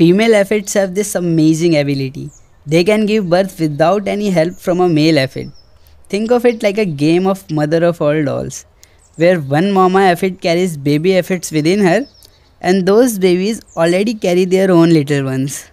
Female aphids have this amazing ability. They can give birth without any help from a male aphid. Think of it like a game of mother of all dolls, where one mama aphid carries baby aphids within her, and those babies already carry their own little ones.